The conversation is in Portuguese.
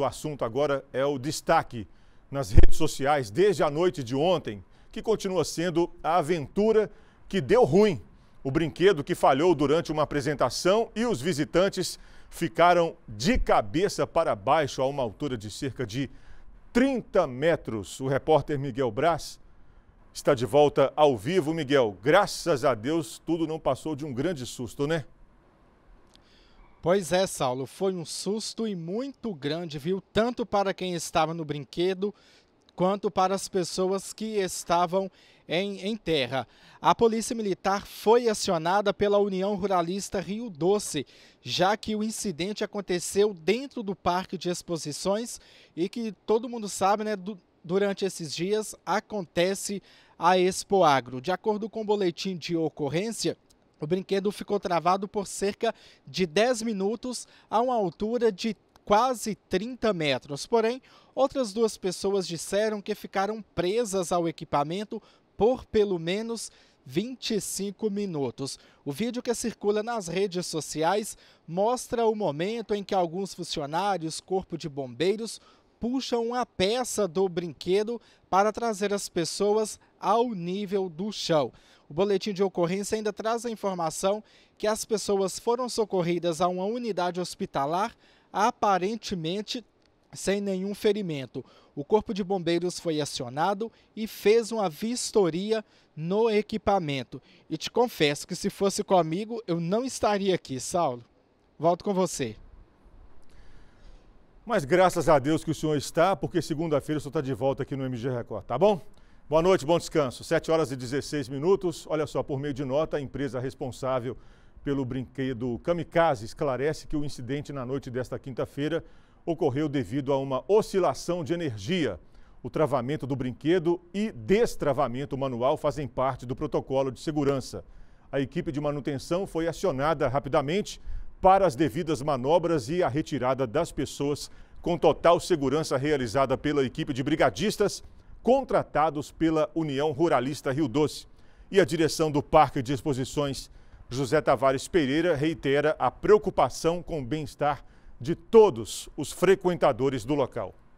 O assunto agora é o destaque nas redes sociais desde a noite de ontem, que continua sendo a aventura que deu ruim. O brinquedo que falhou durante uma apresentação e os visitantes ficaram de cabeça para baixo a uma altura de cerca de 30 metros. O repórter Miguel Braz está de volta ao vivo. Miguel, graças a Deus tudo não passou de um grande susto, né? Pois é, Saulo, foi um susto e muito grande, viu? Tanto para quem estava no brinquedo quanto para as pessoas que estavam em, em, terra. A Polícia Militar foi acionada pela União Ruralista Rio Doce, já que o incidente aconteceu dentro do parque de exposições e que todo mundo sabe, né? Do, durante esses dias acontece a Expo Agro. De acordo com o boletim de ocorrência, o brinquedo ficou travado por cerca de 10 minutos a uma altura de quase 30 metros. Porém, outras duas pessoas disseram que ficaram presas ao equipamento por pelo menos 25 minutos. O vídeo que circula nas redes sociais mostra o momento em que alguns funcionários, corpo de bombeiros, puxam uma peça do brinquedo para trazer as pessoas ao nível do chão. O boletim de ocorrência ainda traz a informação que as pessoas foram socorridas a uma unidade hospitalar, aparentemente sem nenhum ferimento. O Corpo de Bombeiros foi acionado e fez uma vistoria no equipamento. E te confesso que se fosse comigo, eu não estaria aqui, Saulo. Volto com você. Mas graças a Deus que o senhor está, porque segunda-feira o senhor está de volta aqui no MG Record, tá bom? Boa noite, bom descanso. 7 horas e 16 minutos. Olha só, por meio de nota, a empresa responsável pelo brinquedo Kamikaze esclarece que o incidente na noite desta quinta-feira ocorreu devido a uma oscilação de energia. O travamento do brinquedo e destravamento manual fazem parte do protocolo de segurança. A equipe de manutenção foi acionada rapidamente para as devidas manobras e a retirada das pessoas com total segurança realizada pela equipe de brigadistas contratados pela União Ruralista Rio Doce. E a direção do Parque de Exposições, José Tavares Pereira, reitera a preocupação com o bem-estar de todos os frequentadores do local.